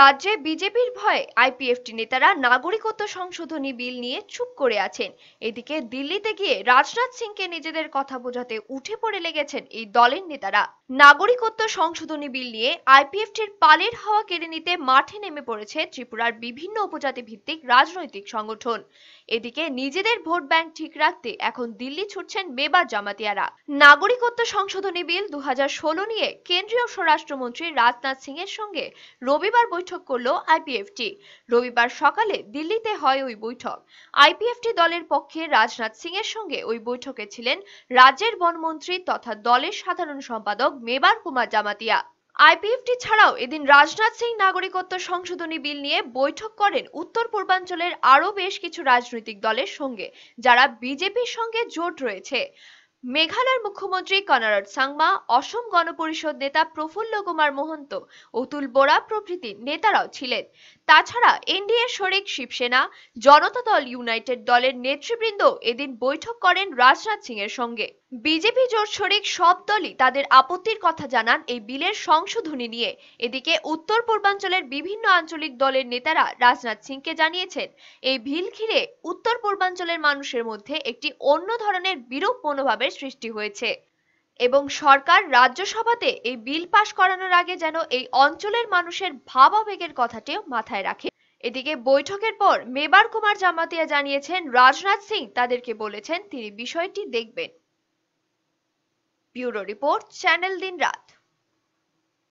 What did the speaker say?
রাজ্যে বিজেপির ভয়ে আইপিএফটি নেতারা নাগরিকত্ব সংশোধনী বিল নিয়ে চুপ করে আছেন এদিকে দিল্লিতে গিয়ে রাজনাথ সিংকে নিজেদের কথা বোঝাতে উঠে পড়ে লেগেছেন এই দলের নেতারা নাগরিকত্ব সংশোধনী বিল নিয়ে আইপিএফটির পালের হাওয়া কেড়ে নিতে মাঠে নেমে পড়েছে ত্রিপুরার বিভিন্ন উপজাতি ভিত্তিক রাজনৈতিক সংগঠন এদিকে নিজেদের ভোট ব্যাংক ঠিক রাখতে এখন দিল্লি ছুটছেন বেবা জামাতিয়ারা নাগরিকত্ব সংশোধনী বিল দু নিয়ে কেন্দ্রীয় স্বরাষ্ট্রমন্ত্রী রাজনাথ সিং এর সঙ্গে রবিবার বৈঠক করল আইপিএফটি রবিবার সকালে দিল্লিতে হয় ওই বৈঠক আইপিএফটি দলের পক্ষে রাজনাথ সিং এর সঙ্গে ওই বৈঠকে ছিলেন রাজ্যের বনমন্ত্রী তথা দলের সাধারণ সম্পাদক মেবার কুমার জামাতিয়া আইপিএফটি ছাড়াও এদিন রাজনাথ সিং নাগরিকত্ব সংশোধনী বিল নিয়ে বৈঠক করেন উত্তর পূর্বাঞ্চলের আরও বেশ কিছু রাজনৈতিক দলের সঙ্গে যারা বিজেপির সঙ্গে জোট রয়েছে মেঘালয়ের মুখ্যমন্ত্রী কনরাড সাংমা অসম গণপরিষদ নেতা প্রফুল্ল কুমার মহন্ত অতুল বোরা প্রভৃতি নেতারাও ছিলেন তাছাড়া এনডিএ শরিক শিবসেনা জনতা দল ইউনাইটেড দলের নেতৃবৃন্দ এদিন বৈঠক করেন রাজনাথ সিং এর সঙ্গে বিজেপি জোট শরিক সব দলই তাদের আপত্তির কথা জানান এই বিলের সংশোধনী নিয়ে এদিকে উত্তর পূর্বাঞ্চলের বিভিন্ন আঞ্চলিক দলের নেতারা রাজনাথ সিংকে জানিয়েছেন এই বিল ঘিরে উত্তর পূর্বাঞ্চলের মানুষের মধ্যে একটি অন্য ধরনের বিরূপ মনোভাবের সৃষ্টি হয়েছে এবং সরকার রাজ্যসভাতে এই বিল পাশ করানোর আগে যেন এই অঞ্চলের মানুষের ভাবাবেগের কথাটিও মাথায় রাখে এদিকে বৈঠকের পর মেবার কুমার জামাতিয়া জানিয়েছেন রাজনাথ সিং তাদেরকে বলেছেন তিনি বিষয়টি দেখবেন ব্যুরো রিপোর্ট চ্যানেল দিন রাত